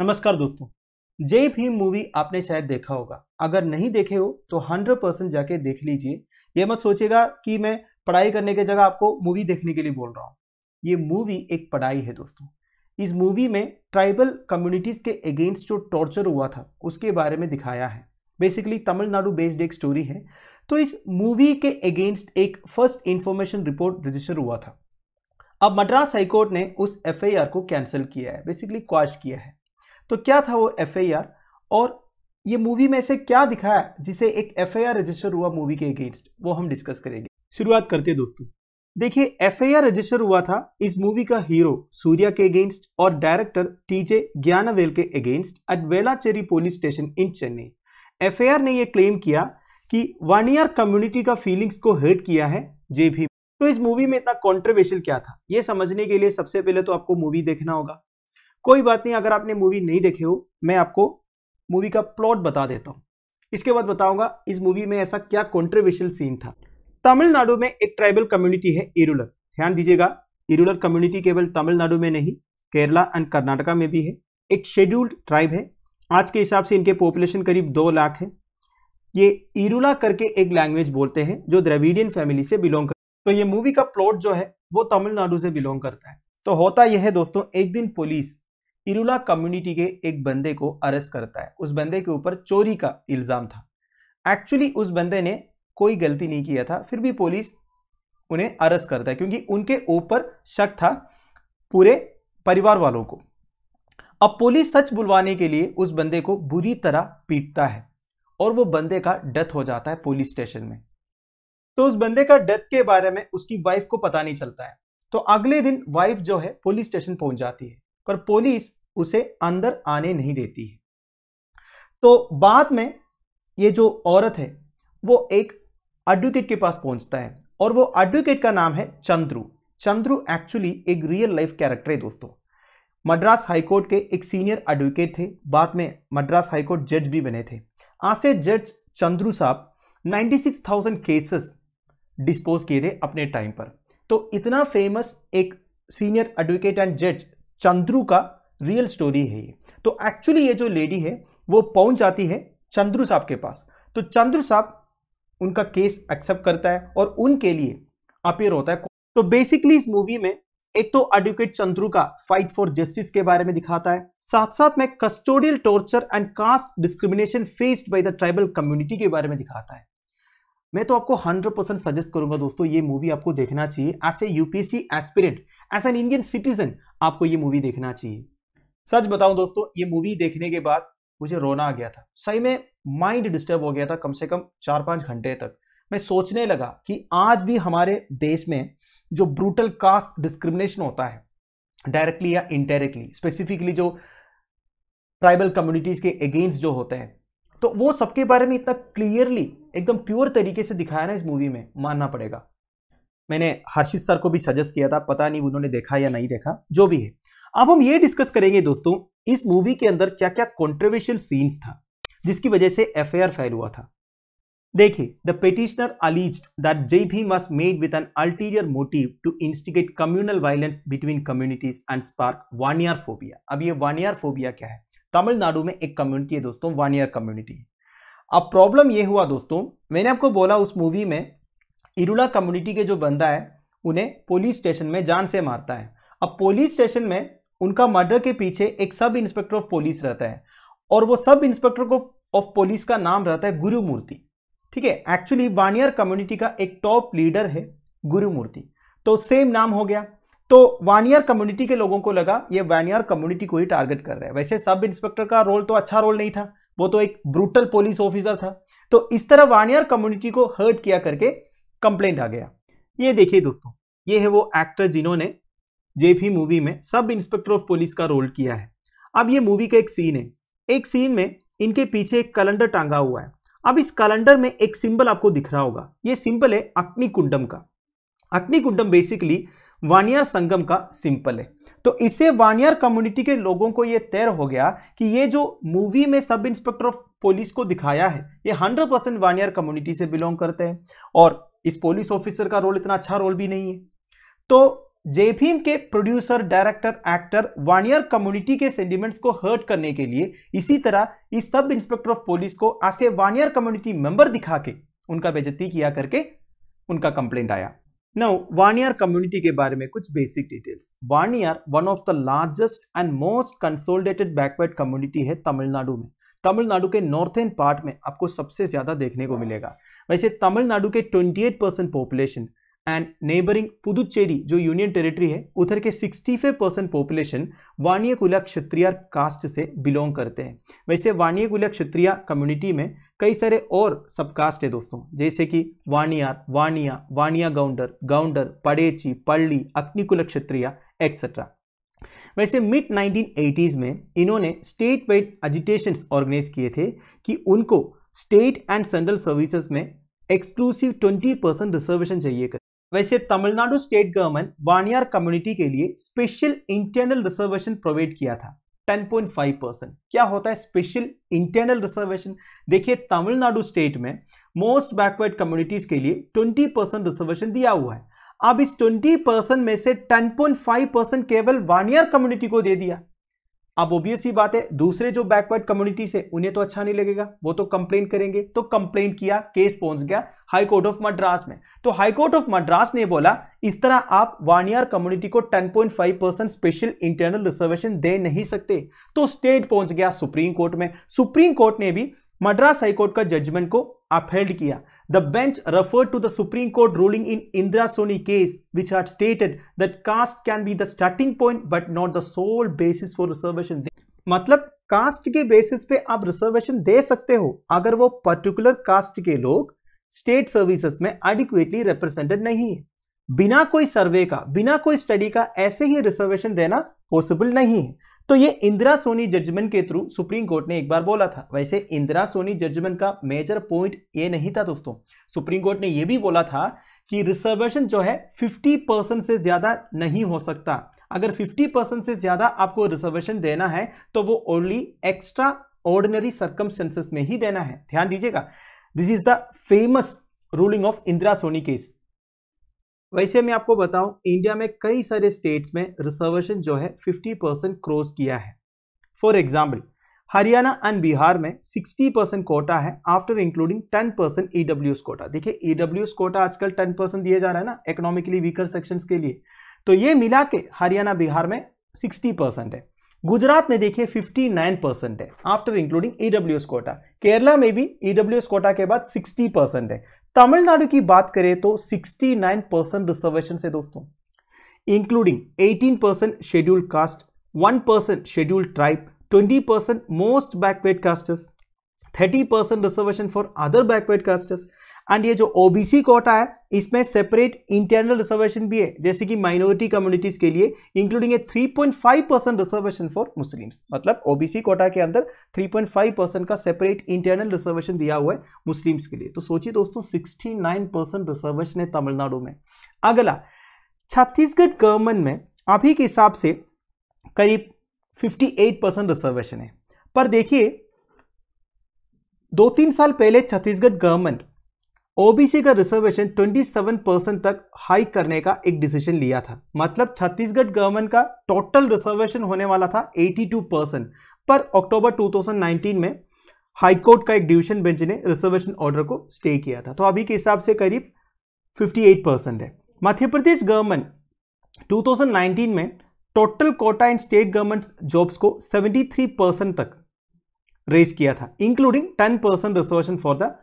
नमस्कार दोस्तों जय भीम मूवी आपने शायद देखा होगा अगर नहीं देखे हो तो 100 परसेंट जाके देख लीजिए ये मत सोचेगा कि मैं पढ़ाई करने की जगह आपको मूवी देखने के लिए बोल रहा हूँ ये मूवी एक पढ़ाई है दोस्तों इस मूवी में ट्राइबल कम्युनिटीज़ के अगेंस्ट जो टॉर्चर हुआ था उसके बारे में दिखाया है बेसिकली तमिलनाडु बेस्ड एक स्टोरी है तो इस मूवी के अगेंस्ट एक फर्स्ट इंफॉर्मेशन रिपोर्ट रजिस्टर हुआ था अब मद्रास हाईकोर्ट ने उस एफआईआर को कैंसिल किया है बेसिकली क्वाश किया है तो क्या था वो एफ और ये मूवी में से क्या दिखाया जिसे एक एफ रजिस्टर हुआ मूवी के अगेंस्ट वो हम डिस्कस करेंगे शुरुआत करते हैं दोस्तों देखिए एफ रजिस्टर हुआ था इस मूवी का हीरो सूर्या के अगेंस्ट और डायरेक्टर टीजे ज्ञानवेल के against at Velachery police station in Chennai F ने यह क्लेम किया कि वानियर कम्युनिटी का फीलिंग्स को हर्ट किया है जे भी तो इस मूवी में इतना कॉन्ट्रोवर्शियल क्या था यह समझने के लिए सबसे पहले तो आपको मूवी देखना होगा कोई बात नहीं अगर आपने मूवी नहीं देखी हो मैं आपको मूवी का प्लॉट बता देता हूँ इसके बाद बताऊंगा इस मूवी में ऐसा क्या कॉन्ट्रोवर्शियल सीन था तमिलनाडु में एक ट्राइबल कम्युनिटी है इरुलर ध्यान दीजिएगा इरुलर कम्युनिटी केवल तमिलनाडु में नहीं केरला एंड कर्नाटका में भी है एक शेड्यूल्ड ट्राइब है आज के हिसाब से इनके पॉपुलेशन करीब दो लाख है ये इरुला करके एक लैंग्वेज बोलते हैं जो द्रविडियन फैमिली से बिलोंग करते तो ये मूवी का प्लॉट जो है वो तमिलनाडु से बिलोंग करता है तो होता यह है दोस्तों एक दिन पुलिस इरुला कम्युनिटी के एक बंदे को अरेस्ट करता है उस बंदे के ऊपर चोरी का इल्ज़ाम था एक्चुअली उस बंदे ने कोई गलती नहीं किया था फिर भी पुलिस उन्हें अरेस्ट करता है क्योंकि उनके ऊपर शक था पूरे परिवार वालों को अब पुलिस सच बुलवाने के लिए उस बंदे को बुरी तरह पीटता है और वो बंदे का डेथ हो जाता है पुलिस स्टेशन में तो उस बंदे का डेथ के बारे में उसकी वाइफ को पता नहीं चलता है तो अगले दिन वाइफ जो है पुलिस स्टेशन पहुंच जाती है पर पुलिस उसे अंदर आने नहीं देती है तो बाद में ये जो औरत है वो एक एडवोकेट के पास पहुंचता है और वो एडवोकेट का नाम है चंद्रू चंद्रू एक्चुअली एक रियल लाइफ कैरेक्टर है दोस्तों मद्रास हाईकोर्ट के एक सीनियर एडवोकेट थे बाद में मद्रास हाईकोर्ट जज भी बने थे आज से जज चंद्रू साहब 96,000 केसेस डिस्पोज किए थे अपने टाइम पर तो इतना फेमस एक सीनियर एडवोकेट एंड जज चंद्रू का रियल स्टोरी है ये तो एक्चुअली ये जो लेडी है वो पहुंच जाती है चंद्रू साहब के पास तो चंद्रू साहब उनका केस एक्सेप्ट करता है और उनके लिए अपेयर होता है तो बेसिकली इस मूवी में एक तो एडवोकेट चंद्रू का फाइट फॉर जस्टिस के बारे में दिखाता है साथ साथ में custodial torture and caste discrimination faced by the tribal community के बारे में दिखाता है मैं तो आपको 100 परसेंट सजेस्ट करूंगा दोस्तों ये मूवी आपको देखना चाहिए as a UPSC aspirant as an Indian citizen आपको ये मूवी देखना चाहिए सच बताऊं दोस्तों ये मूवी देखने के बाद मुझे रोना आ गया था सही में माइंड डिस्टर्ब हो गया था कम से कम चार पांच घंटे तक मैं सोचने लगा कि आज भी हमारे देश में जो ब्रूटल कास्ट डिस्क्रिमिनेशन होता है डायरेक्टली या इनडायरेक्टली स्पेसिफिकली जो ट्राइबल कम्युनिटीज के अगेंस्ट जो होते हैं तो वो सबके बारे में इतना क्लियरली एकदम प्योर तरीके से दिखाया ना इस मूवी में मानना पड़ेगा मैंने हर्षित सर को भी सजेस्ट किया था पता नहीं उन्होंने देखा या नहीं देखा जो भी है अब हम ये डिस्कस करेंगे दोस्तों इस मूवी के अंदर क्या क्या कॉन्ट्रोवर्शियल सीन्स था जिसकी वजह से एफ फाइल हुआ था देखिए the petitioner alleges that J भी must made with an ulterior motive to instigate communal violence between communities and spark Vanniyar phobia अब ये वानियर फोबिया क्या है तमिलनाडु में एक कम्युनिटी है दोस्तों वन ईयर कम्युनिटी अब प्रॉब्लम ये हुआ दोस्तों मैंने आपको बोला उस मूवी में इरुला कम्युनिटी के जो बंदा है उन्हें पुलिस स्टेशन में जान से मारता है अब पुलिस स्टेशन में उनका मर्डर के पीछे एक सब इंस्पेक्टर ऑफ पुलिस रहता है और वो सब इंस्पेक्टर को ऑफ पुलिस का नाम रहता है गुरुमूर्ति ठीक है एक्चुअली वानियर कम्युनिटी का एक टॉप लीडर है गुरुमूर्ति तो सेम नाम हो गया तो वानियर कम्युनिटी के लोगों को लगा ये वानियर कम्युनिटी को ही टारगेट कर रहे हैं वैसे सब इंस्पेक्टर का रोल तो अच्छा रोल नहीं था वो तो एक ब्रूटल पुलिस ऑफिसर था तो इस तरह वानियर कम्युनिटी को हर्ट किया करके कंप्लेंट आ गया ये देखिए दोस्तों ये है वो एक्टर जिन्होंने जेपी मूवी में सब इंस्पेक्टर ऑफ पुलिस का रोल किया है अब ये मूवी का एक सीन है एक सीन में इनके पीछे एक कैलेंडर टांगा हुआ है अब इस कैलेंडर में एक सिंबल आपको दिख रहा होगा ये सिंबल है अग्नि कुंडम का अग्नि कुंडम बेसिकली वानियर संगम का सिंपल है तो इससे वानियर कम्युनिटी के लोगों को यह तय हो गया कि ये जो मूवी में सब इंस्पेक्टर ऑफ पुलिस को दिखाया है ये 100 परसेंट वानियर कम्युनिटी से बिलोंग करते हैं और इस पुलिस ऑफिसर का रोल इतना अच्छा रोल भी नहीं है तो जेफीम के producer director actor Vanniyar community के सेंटिमेंट्स को हर्ट करने के लिए इसी तरह इस सब इंस्पेक्टर ऑफ पुलिस को ऐसे वानियर कम्युनिटी मेंबर दिखा के उनका बेजती किया करके उनका कंप्लेंट आया Now, Vanier community के बारे में कुछ basic details. Vanier one of the largest and most consolidated backward community है तमिलनाडु में तमिलनाडु के नॉर्थर्न पार्ट में आपको सबसे ज़्यादा देखने को मिलेगा वैसे तमिलनाडु के 28 percent population and neighbouring Puducherry जो यूनियन टेरिटरी है उधर के 65 percent population Vanniyakula Kshatriya caste से बिलोंग करते हैं वैसे वाणियकुला क्षत्रिय कम्युनिटी में कई सारे और सब कास्ट है दोस्तों जैसे कि वाणियार वाणिया वाणिया गाउंडर गाउंडर पड़ेची पल्ली अग्निकुल क्षत्रिय एक्सेट्रा वैसे मिड 1980s में इन्होंने स्टेट वाइड एजुटेशन ऑर्गेनाइज किए थे कि उनको स्टेट एंड सेंट्रल सर्विसेज में एक्सक्लूसिव 20 परसेंट रिजर्वेशन चाहिए कर वैसे Tamil Nadu state government Vanniyar community के लिए स्पेशल इंटरनल रिजर्वेशन प्रोवाइड किया था 10.5 परसेंट क्या होता है स्पेशल इंटरनल रिजर्वेशन देखिए तमिलनाडु स्टेट में मोस्ट बैकवर्ड कम्युनिटीज के लिए 20 परसेंट रिजर्वेशन दिया हुआ है अब इस 20 परसेंट में से 10.5 परसेंट केवल वानियर कम्युनिटी को दे दिया अब ओबियस ही बात है दूसरे जो बैकवर्ड कम्युनिटीज है उन्हें तो अच्छा नहीं लगेगा वो तो कंप्लेन करेंगे तो कंप्लेन किया केस पहुंच गया हाई कोर्ट ऑफ मद्रास में तो हाई कोर्ट ऑफ मद्रास ने बोला इस तरह आप वानियर कम्युनिटी को 10.5 परसेंट स्पेशल इंटरनल रिजर्वेशन दे नहीं सकते तो स्टेट पहुंच गया सुप्रीम कोर्ट में सुप्रीम कोर्ट ने भी मद्रास हाईकोर्ट का जजमेंट को अपहेल्ड किया the bench refer to the supreme court ruling in Indira Sawhney case which had stated that caste can be the starting point but not the sole basis for reservation मतलब caste के basis पे आप reservation दे सकते हो अगर वो particular caste के लोग स्टेट सर्विसेज में एडिक्वेटली रिप्रेजेंटेड नहीं है बिना कोई सर्वे का बिना कोई स्टडी का ऐसे ही रिजर्वेशन देना पॉसिबल नहीं है तो ये इंदिरा सोनी जजमेंट के थ्रू सुप्रीम कोर्ट ने एक बार बोला था वैसे इंदिरा सोनी जजमेंट का मेजर पॉइंट ये नहीं था दोस्तों सुप्रीम कोर्ट ने ये भी बोला था कि रिजर्वेशन जो है 50 परसेंट से ज़्यादा नहीं हो सकता अगर 50 परसेंट से ज़्यादा आपको रिजर्वेशन देना है तो वो ओनली एक्स्ट्रा ऑर्डिनरी सर्कमस्टेंसेस में ही देना है ध्यान दीजिएगा this is the famous ruling of Indira Sawhney case वैसे मैं आपको बताऊं इंडिया में कई सारे स्टेट्स में रिजर्वेशन जो है 50 परसेंट क्रॉस किया है for example Haryana and Bihar में 60 परसेंट कोटा है after including 10 percent EWS quota देखिए ईडब्ल्यू e कोटा आजकल 10 परसेंट दिया जा रहा है ना इकोनॉमिकली वीकर सेक्शंस के लिए तो ये मिला के हरियाणा बिहार में 60 परसेंट है गुजरात में देखिए 59 परसेंट है after including EWS quota Kerala में भी ईडब्ल्यू e कोटा के बाद 60 परसेंट है तमिलनाडु की बात करें तो 69 परसेंट रिजर्वेशन है दोस्तों including 18 percent scheduled caste 1 percent scheduled tribe 20 percent most backward castes 30 percent reservation for other backward castes and ये जो ओबीसी कोटा है इसमें सेपरेट इंटरनल रिजर्वेशन भी है जैसे कि माइनॉरिटी कम्युनिटीज के लिए including a 3.5 percent reservation for Muslims मतलब ओबीसी कोटा के अंदर 3.5 परसेंट का सेपरेट इंटरनल रिजर्वेशन दिया हुआ है मुस्लिम्स के लिए तो सोचिए दोस्तों सिक्सटी परसेंट रिजर्वेशन है तमिलनाडु में अगला छत्तीसगढ़ गवर्नमेंट में अभी के हिसाब से करीब फिफ्टी परसेंट रिजर्वेशन है पर देखिए दो तीन साल पहले छत्तीसगढ़ गवर्नमेंट ओबीसी का रिजर्वेशन 27 परसेंट तक हाई करने का एक डिसीजन लिया था मतलब छत्तीसगढ़ गवर्नमेंट का टोटल रिजर्वेशन होने वाला था 82 परसेंट पर अक्टूबर 2019 में हाईकोर्ट का एक डिवीजन बेंच ने रिजर्वेशन ऑर्डर को स्टे किया था तो अभी के हिसाब से करीब 58 परसेंट है मध्य प्रदेश गवर्नमेंट 2019 में total quota and state government jobs को सेवेंटी परसेंट तक रेज किया था including ten percent reservation for the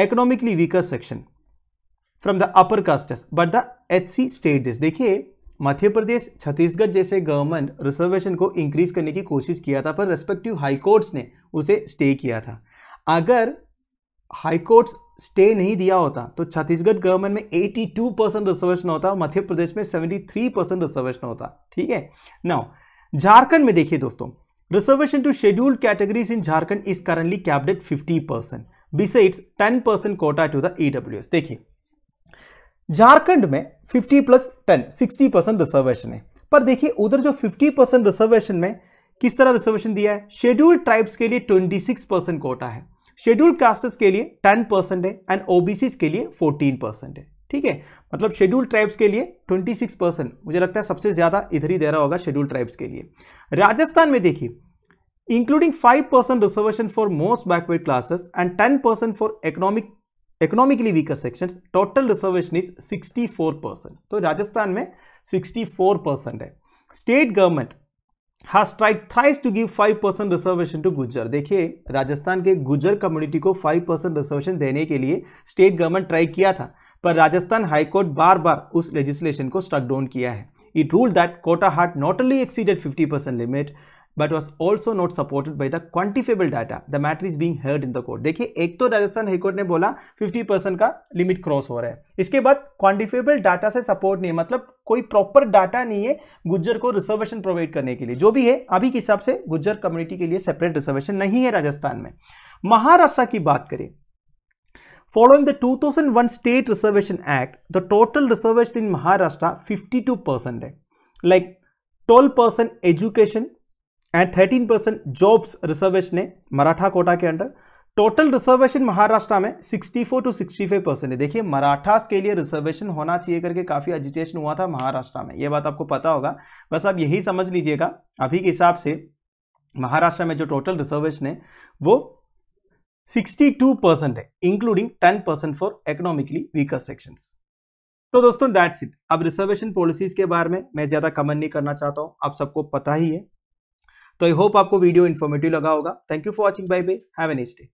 weaker section from the upper castes but the H C state देखिए मध्य प्रदेश छत्तीसगढ़ जैसे गवर्नमेंट रिजर्वेशन को इंक्रीज करने की कोशिश किया था पर रेस्पेक्टिव हाई कोर्ट्स ने उसे स्टे किया था अगर हाई कोर्ट्स स्टे नहीं दिया होता तो छत्तीसगढ़ गवर्नमेंट में 82 परसेंट रिजर्वेशन होता मध्य प्रदेश में 73 परसेंट रिजर्वेशन होता ठीक है नाउ झारखंड में देखिए दोस्तों reservation to scheduled categories in Jharkhand is currently capped 50 percent besides 10 percent quota to the EWS देखिए झारखंड में 50 प्लस 10 60 परसेंट रिजर्वेशन है पर देखिए उधर जो 50 परसेंट रिजर्वेशन में किस तरह रिजर्वेशन दिया है शेड्यूल्ड ट्राइब्स के लिए 26 परसेंट कोटा है शेड्यूल्ड कास्टेस के लिए 10 परसेंट है एंड ओबीसी के लिए 14 परसेंट है ठीक है मतलब शेड्यूल ट्राइब्स के लिए 26 परसेंट मुझे लगता है सबसे ज़्यादा इधर ही दे रहा होगा शेड्यूल ट्राइब्स के लिए राजस्थान में देखिए including 5% reservation for most backward classes and 10% for economic economically weaker sections total reservation is 64 percent तो राजस्थान में 64 hai state state government tried thrice to give 5 percent reservation to Gujjar देखिए राजस्थान के गुजर कम्युनिटी को 5 परसेंट रिजर्वेशन देने के लिए स्टेट गवर्नमेंट ट्राई किया था पर राजस्थान हाईकोर्ट बार बार उस लेजिस्लेशन को स्ट्रक डाउन किया है it rule that quota had not only exceeded 50% limit but was also not supported by the quantifiable data the matter is being heard in the court देखिए एक तो Rajasthan high court ने बोला 50 percent का limit cross हो रहा है इसके बाद क्वान्टिफेबल डाटा से सपोर्ट नहीं मतलब कोई प्रॉपर डाटा नहीं है गुज्जर को रिजर्वेशन प्रोवाइड करने के लिए जो भी है अभी के हिसाब से गुज्जर कम्युनिटी के लिए सेपरेट रिजर्वेशन नहीं है राजस्थान में महाराष्ट्र की बात करें one state 2001 act the total reservation in Maharashtra fifty two 52% है. Like Like 12% education and thirteen percent jobs reservation है मराठा कोटा के अंडर टोटल रिजर्वेशन महाराष्ट्र में 64 टू सिक्सटी फाइव परसेंट है देखिए मराठा के लिए रिजर्वेशन होना चाहिए करके काफ़ी एजिटेशन हुआ था महाराष्ट्र में ये बात आपको पता होगा बस आप यही समझ लीजिएगा अभी के हिसाब से महाराष्ट्र में जो टोटल रिजर्वेशन है वो 62 परसेंट है including 10 percent for economically weaker section तो दोस्तों दैट्स इट अब रिजर्वेशन पॉलिसीज के बारे में मैं ज़्यादा कमेंट नहीं करना चाहता हूँ आप सबको पता ही है तो आई होप आपको वीडियो इन्फॉर्मेटिव लगा होगा thank you for watching bye bye have an next